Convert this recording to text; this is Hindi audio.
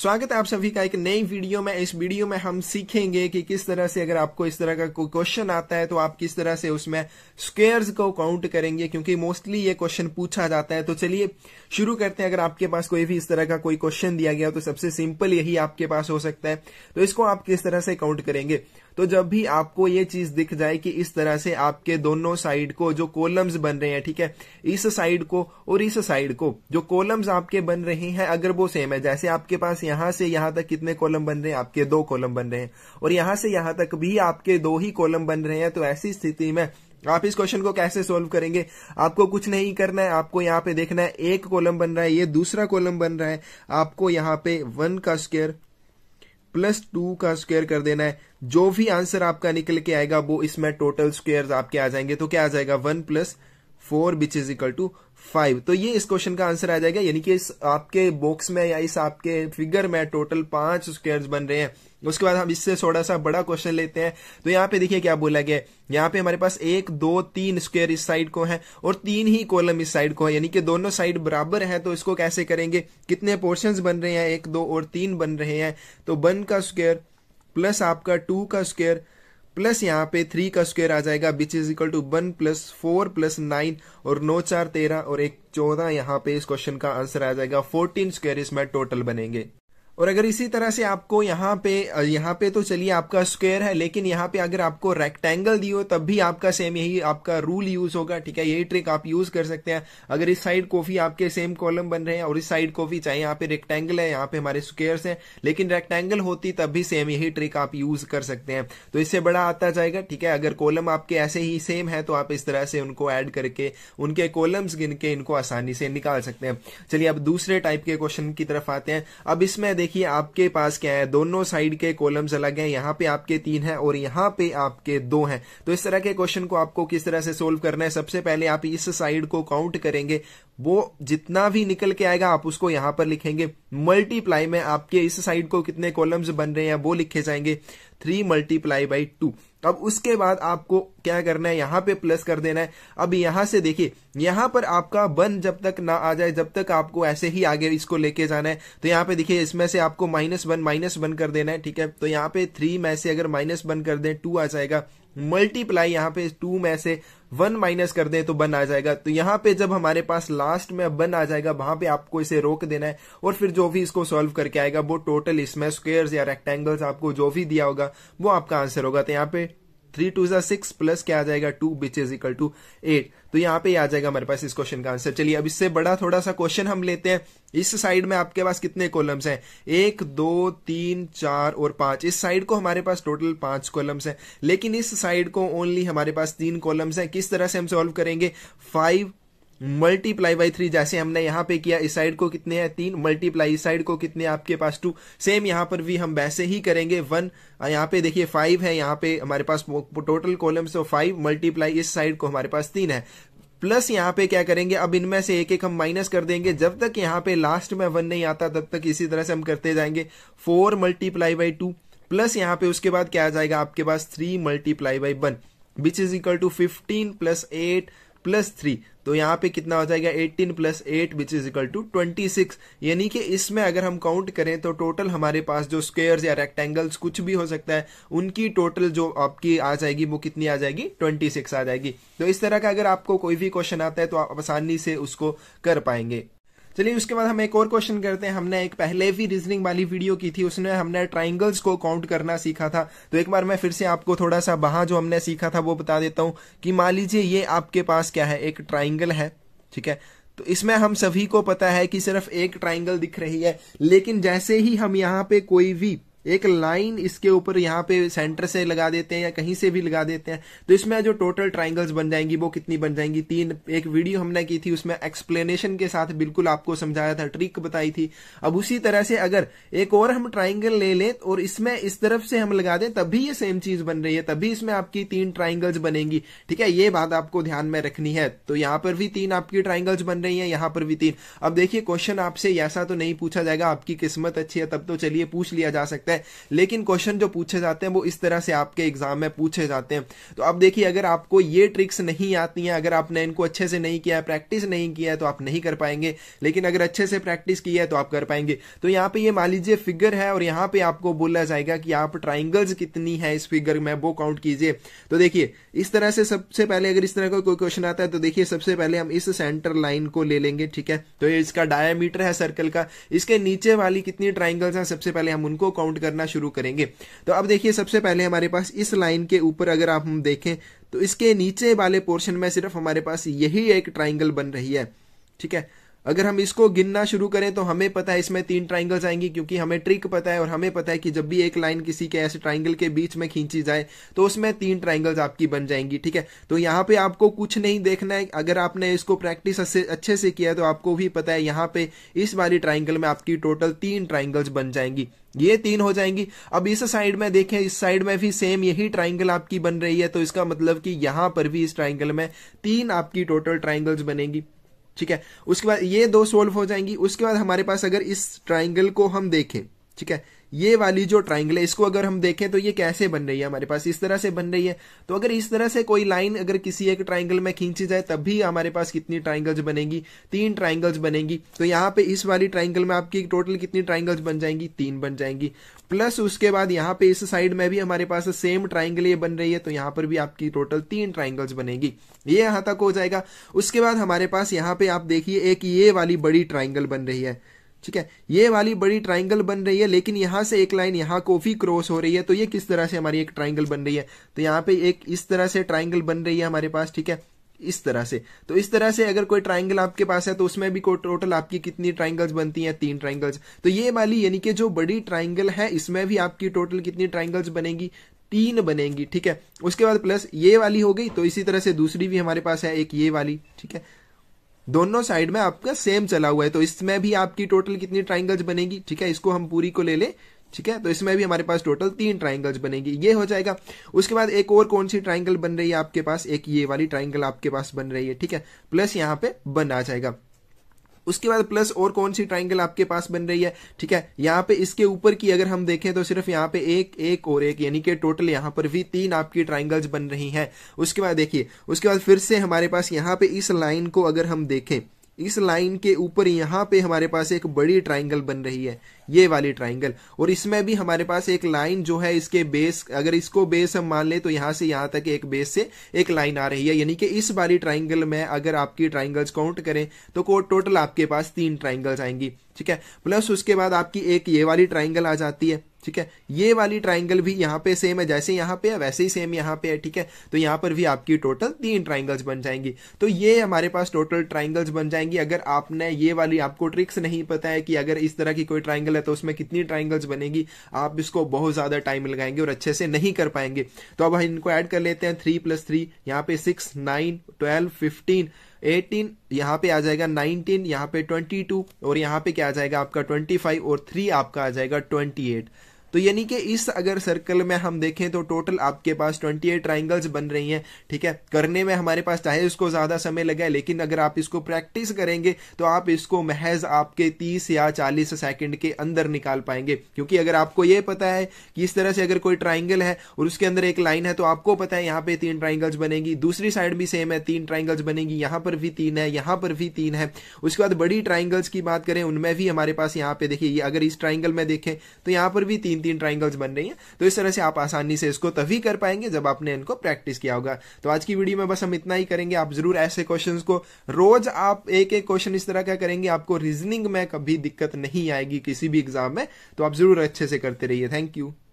स्वागत है आप सभी का एक नई वीडियो में इस वीडियो में हम सीखेंगे कि किस तरह से अगर आपको इस तरह का कोई क्वेश्चन आता है तो आप किस तरह से उसमें स्क्वेयर्स को काउंट करेंगे क्योंकि मोस्टली ये क्वेश्चन पूछा जाता है तो चलिए शुरू करते हैं अगर आपके पास कोई भी इस तरह का कोई क्वेश्चन दिया गया तो सबसे सिंपल यही आपके पास हो सकता है तो इसको आप किस तरह से काउंट करेंगे तो जब भी आपको ये चीज दिख जाए कि इस तरह से आपके दोनों साइड को जो कॉलम्स बन रहे हैं ठीक है इस साइड को और इस साइड को जो कॉलम्स आपके बन रहे हैं अगर वो सेम है जैसे आपके पास यहां से यहां तक कितने कॉलम बन रहे हैं आपके दो कॉलम बन रहे हैं और यहां से यहां तक भी आपके दो ही कॉलम बन रहे हैं तो ऐसी स्थिति में आप इस क्वेश्चन को कैसे सोल्व करेंगे आपको कुछ नहीं करना है आपको यहाँ पे देखना है एक कॉलम बन रहा है ये दूसरा कॉलम बन रहा है आपको यहाँ पे वन का स्केयर प्लस टू का स्क्वायर कर देना है जो भी आंसर आपका निकल के आएगा वो इसमें टोटल स्क्वेयर आपके आ जाएंगे तो क्या आ जाएगा one plus four which is equal to five तो ये इस क्वेश्चन का आंसर आ जाएगा यानी कि इस आपके बॉक्स में या इस आपके फिगर में टोटल पांच स्क्वेयर बन रहे हैं उसके बाद हम इससे थोड़ा सा बड़ा क्वेश्चन लेते हैं तो यहाँ पे देखिए क्या बोला गया यहाँ पे हमारे पास एक दो तीन स्क्वेयर इस साइड को है और तीन ही कॉलम इस साइड को है यानी कि दोनों साइड बराबर है तो इसको कैसे करेंगे कितने पोर्शन बन रहे हैं एक दो और तीन बन रहे हैं तो वन का स्क्वेयर प्लस आपका टू का स्क्वेयर प्लस यहाँ पे थ्री का स्क्वायर आ जाएगा which is equal to one plus four plus nine और नौ चार तेरह और एक चौदह यहाँ पे इस क्वेश्चन का आंसर आ जाएगा फोर्टीन स्क्वायर इसमें टोटल बनेंगे और अगर इसी तरह से आपको यहाँ पे यहाँ पे तो चलिए आपका स्क्वायर है लेकिन यहाँ पे अगर आपको रेक्टेंगल दी हो तब भी आपका सेम यही आपका रूल यूज होगा ठीक है यही ट्रिक आप यूज कर सकते हैं अगर इस साइड कॉफी आपके सेम कॉलम बन रहे हैं और इस साइड कॉफी चाहे यहाँ पे रेक्टेंगल है यहाँ पे हमारे स्क्वेयर है लेकिन रेक्टेंगल होती तब भी सेम यही ट्रिक आप यूज कर सकते हैं तो इससे बड़ा आता जाएगा ठीक है अगर कॉलम आपके ऐसे ही सेम है तो आप इस तरह से उनको एड करके उनके कॉलम्स गिन के इनको आसानी से निकाल सकते हैं चलिए अब दूसरे टाइप के क्वेश्चन की तरफ आते हैं अब इसमें देखिए आपके पास क्या है दोनों साइड के कॉलम्स अलग हैं यहाँ पे आपके तीन है और यहाँ पे आपके दो हैं तो इस तरह के क्वेश्चन को आपको किस तरह से सोल्व करना है सबसे पहले आप इस साइड को काउंट करेंगे वो जितना भी निकल के आएगा आप उसको यहां पर लिखेंगे मल्टीप्लाई में आपके इस साइड को कितने कॉलम्स बन रहे हैं वो लिखे जाएंगे थ्री मल्टीप्लाई बाई टू अब उसके बाद आपको क्या करना है यहां पे प्लस कर देना है अब यहां से देखिए यहां पर आपका वन जब तक ना आ जाए जब तक आपको ऐसे ही आगे इसको लेके जाना है तो यहां पे देखिए इसमें से आपको माइनस वन माइनस वन कर देना है ठीक है तो यहां पे थ्री में से अगर माइनस वन कर दें टू आ जाएगा मल्टीप्लाई यहाँ पे टू में से वन माइनस कर दें तो वन आ जाएगा तो यहाँ पे जब हमारे पास लास्ट में वन आ जाएगा वहां पे आपको इसे रोक देना है और फिर जो भी इसको सॉल्व करके आएगा वो टोटल इसमें स्क्वेयर्स या रेक्टेंगल्स आपको जो भी दिया होगा वो आपका आंसर होगा तो यहाँ पे थ्री टू सिक्स प्लस क्या आ जाएगा two which is equal to eight तो यहाँ पे आ जाएगा हमारे पास इस क्वेश्चन का आंसर चलिए अब इससे बड़ा थोड़ा सा क्वेश्चन हम लेते हैं इस साइड में आपके पास कितने कॉलम्स हैं एक दो तीन चार और पांच इस साइड को हमारे पास टोटल पांच कॉलम्स हैं लेकिन इस साइड को ओनली हमारे पास तीन कॉलम्स हैं किस तरह से हम सॉल्व करेंगे फाइव मल्टीप्लाई बाई थ्री जैसे हमने यहाँ पे किया इस साइड को कितने हैं तीन मल्टीप्लाई इस साइड को कितने आपके पास टू सेम यहाँ पर भी हम वैसे ही करेंगे वन यहाँ पे देखिए फाइव है यहाँ पे हमारे पास टोटल कॉलम से फाइव मल्टीप्लाई इस साइड को हमारे पास तीन है प्लस यहाँ पे क्या करेंगे अब इनमें से एक एक हम माइनस कर देंगे जब तक यहाँ पे लास्ट में वन नहीं आता तब तक इसी तरह से हम करते जाएंगे four multiply by two plus यहाँ पे उसके बाद क्या आ जाएगा आपके पास three multiply by one which is equal to fifteen plus eight plus three तो यहाँ पे कितना हो जाएगा 18 plus eight which is equal to 26 यानी कि इसमें अगर हम काउंट करें तो टोटल हमारे पास जो स्क्वेयर या रेक्टेंगल्स कुछ भी हो सकता है उनकी टोटल जो आपकी आ जाएगी वो कितनी आ जाएगी 26 आ जाएगी तो इस तरह का अगर आपको कोई भी क्वेश्चन आता है तो आप आसानी से उसको कर पाएंगे चलिए उसके बाद हम एक और क्वेश्चन करते हैं हमने एक पहले भी रीजनिंग वाली वीडियो की थी उसमें हमने ट्राइंगल्स को काउंट करना सीखा था तो एक बार मैं फिर से आपको थोड़ा सा वहां जो हमने सीखा था वो बता देता हूं कि मान लीजिए ये आपके पास क्या है एक ट्राइंगल है ठीक है तो इसमें हम सभी को पता है कि सिर्फ एक ट्राइंगल दिख रही है लेकिन जैसे ही हम यहां पे कोई भी एक लाइन इसके ऊपर यहाँ पे सेंटर से लगा देते हैं या कहीं से भी लगा देते हैं तो इसमें जो टोटल ट्राइंगल्स बन जाएंगी वो कितनी बन जाएंगी तीन एक वीडियो हमने की थी उसमें एक्सप्लेनेशन के साथ बिल्कुल आपको समझाया था ट्रिक बताई थी अब उसी तरह से अगर एक और हम ट्राइंगल ले लें और इसमें इस तरफ से हम लगा दें तभी ये सेम चीज बन रही है तभी इसमें आपकी तीन ट्राइंगल्स बनेंगी ठीक है ये बात आपको ध्यान में रखनी है तो यहां पर भी तीन आपकी ट्राइंगल्स बन रही है यहां पर भी तीन अब देखिए क्वेश्चन आपसे ऐसा तो नहीं पूछा जाएगा आपकी किस्मत अच्छी है तब तो चलिए पूछ लिया जा सकता है है लेकिन क्वेश्चन जो पूछे जाते हैं वो इस तरह से आपके एग्जाम में पूछे जाते हैं तो अब देखिए अगर आपको ये ट्रिक्स नहीं आती हैं अगर आपने इनको अच्छे से नहीं किया है प्रैक्टिस नहीं किया है तो आप नहीं कर पाएंगे लेकिन अगर अच्छे से प्रैक्टिस किया है तो आप कर पाएंगे तो यहाँ पे ये मान लीजिए फिगर है और यहाँ पे आपको बोला जाएगा कि आप ट्राइंगल्स कितनी है इस फिगर में वो काउंट कीजिए तो देखिए इस तरह से सबसे पहले अगर इस तरह का कोई क्वेश्चन आता है तो देखिए सबसे पहले हम इस सेंटर लाइन को ले लेंगे ठीक है तो ये इसका डायमीटर है सर्कल का इसके नीचे वाली कितनी ट्राइंगल्स हैं सबसे पहले हम उनको काउंट कर करना शुरू करेंगे तो अब देखिए सबसे पहले हमारे पास इस लाइन के ऊपर अगर आप हम देखें तो इसके नीचे वाले पोर्शन में सिर्फ हमारे पास यही एक ट्राइंगल बन रही है ठीक है अगर हम इसको गिनना शुरू करें तो हमें पता है इसमें तीन ट्राइंगल्स आएंगी क्योंकि हमें ट्रिक पता है और हमें पता है कि जब भी एक लाइन किसी के ऐसे ट्राइंगल के बीच में खींची जाए तो उसमें तीन ट्राइंगल्स आपकी बन जाएंगी ठीक है तो यहाँ पे आपको कुछ नहीं देखना है अगर आपने इसको प्रैक्टिस अच्छे से किया तो आपको भी पता है यहाँ पे इस वाली ट्राइंगल में आपकी टोटल तीन ट्राइंगल्स बन जाएंगी ये तीन हो जाएंगी अब इस साइड में देखें इस साइड में भी सेम यही ट्राइंगल आपकी बन रही है तो इसका मतलब कि यहां पर भी इस ट्राइंगल में तीन आपकी टोटल ट्राइंगल्स बनेगी ठीक है उसके बाद ये दो सोल्व हो जाएंगी उसके बाद हमारे पास अगर इस ट्राइंगल को हम देखें ठीक है ये वाली जो ट्राइंगल है इसको अगर हम देखें तो ये कैसे बन रही है हमारे पास इस तरह से बन रही है तो अगर इस तरह से कोई लाइन अगर किसी एक ट्राइंगल में खींची जाए तब भी हमारे पास कितनी ट्राइंगल्स बनेगी तीन ट्राइंगल्स बनेंगी तो यहाँ पे इस वाली ट्राइंगल में आपकी टोटल कितनी ट्राइंगल्स बन जाएंगी तीन बन जाएंगी प्लस उसके बाद यहाँ पे इस साइड में भी हमारे पास सेम ट्राइंगल ये बन रही है तो यहाँ पर भी आपकी टोटल तीन ट्राइंगल्स बनेगी ये यहाँ तक हो जाएगा उसके बाद हमारे पास यहाँ पे आप देखिए एक ये वाली बड़ी ट्राइंगल बन रही है ठीक है ये वाली बड़ी ट्राइंगल बन रही है लेकिन यहां से एक लाइन यहां को भी क्रॉस हो रही है तो ये किस तरह से हमारी एक ट्राइंगल बन रही है तो यहां पे एक इस तरह से ट्राइंगल बन रही है हमारे पास ठीक है इस तरह से तो इस तरह से अगर कोई ट्राइंगल आपके पास है तो उसमें भी टोटल आपकी कितनी ट्राइंगल्स बनती हैं तीन ट्राइंगल्स तो ये वाली यानी कि जो बड़ी ट्राइंगल है इसमें भी आपकी टोटल कितनी ट्राइंगल्स बनेगी तीन बनेगी ठीक है उसके बाद प्लस ये वाली हो गई तो इसी तरह से दूसरी भी हमारे पास है एक ये वाली ठीक है दोनों साइड में आपका सेम चला हुआ है तो इसमें भी आपकी टोटल कितनी ट्राइंगल्स बनेगी ठीक है इसको हम पूरी को ले लें ठीक है तो इसमें भी हमारे पास टोटल तीन ट्राइंगल्स बनेगी ये हो जाएगा उसके बाद एक और कौन सी ट्राइंगल बन रही है आपके पास एक ये वाली ट्राइंगल आपके पास बन रही है ठीक है प्लस यहाँ पे बन आ जाएगा उसके बाद प्लस और कौन सी ट्राइंगल आपके पास बन रही है ठीक है यहाँ पे इसके ऊपर की अगर हम देखें तो सिर्फ यहाँ पे एक एक और एक यानी कि टोटल यहाँ पर भी तीन आपकी ट्राइंगल्स बन रही हैं उसके बाद देखिए उसके बाद फिर से हमारे पास यहाँ पे इस लाइन को अगर हम देखें इस लाइन के ऊपर यहां पे हमारे पास एक बड़ी ट्राइंगल बन रही है ये वाली ट्राइंगल और इसमें भी हमारे पास एक लाइन जो है इसके बेस अगर इसको बेस हम मान ले तो यहां से यहां तक एक बेस से एक लाइन आ रही है यानी कि इस वाली ट्राइंगल में अगर आपकी ट्राइंगल्स काउंट करें तो को टोटल आपके पास तीन ट्राइंगल्स आएंगी ठीक है प्लस उसके बाद आपकी एक ये वाली ट्राइंगल आ जाती है ठीक है ये वाली ट्राइंगल भी यहाँ पे सेम है जैसे यहां पे है वैसे ही सेम यहां पे है ठीक है तो यहां पर भी आपकी टोटल तीन ट्राइंगल्स बन जाएंगी तो ये हमारे पास टोटल ट्राइंगल्स बन जाएंगी अगर आपने ये वाली आपको ट्रिक्स नहीं पता है कि अगर इस तरह की कोई ट्राइंगल है तो उसमें कितनी ट्राइंगल्स बनेगी आप इसको बहुत ज्यादा टाइम लगाएंगे और अच्छे से नहीं कर पाएंगे तो अब हम इनको एड कर लेते हैं थ्री प्लस थ्री यहाँ पे सिक्स नाइन ट्वेल्व फिफ्टीन 18 यहां पे आ जाएगा 19 यहाँ पे 22 और यहां पे क्या आ जाएगा आपका 25 और 3 आपका आ जाएगा 28 तो यानी कि इस अगर सर्कल में हम देखें तो टोटल आपके पास 28 ट्राइंगल्स बन रही हैं ठीक है करने में हमारे पास चाहे इसको ज़्यादा समय लगे लेकिन अगर आप इसको प्रैक्टिस करेंगे तो आप इसको महज आपके 30 या 40 सेकंड के अंदर निकाल पाएंगे क्योंकि अगर आपको यह पता है कि इस तरह से अगर कोई ट्राइंगल है और उसके अंदर एक लाइन है तो आपको पता है यहाँ पे तीन ट्राइंगल्स बनेगी दूसरी साइड भी सेम है तीन ट्राइंगल्स बनेगी यहां पर भी तीन है यहां पर भी तीन है उसके बाद बड़ी ट्राइंगल्स की बात करें उनमें भी हमारे पास यहाँ पे देखिए अगर इस ट्राइंगल में देखें तो यहां पर भी तीन तीन तीन ट्राइंगल्स बन रही हैं तो इस तरह से आप आसानी से इसको तभी कर पाएंगे जब आपने इनको प्रैक्टिस किया होगा तो आज की वीडियो में बस हम इतना ही करेंगे आप जरूर ऐसे क्वेश्चन को रोज आप एक एक क्वेश्चन इस तरह का करेंगे आपको रीजनिंग में कभी दिक्कत नहीं आएगी किसी भी एग्जाम में तो आप जरूर अच्छे से करते रहिए थैंक यू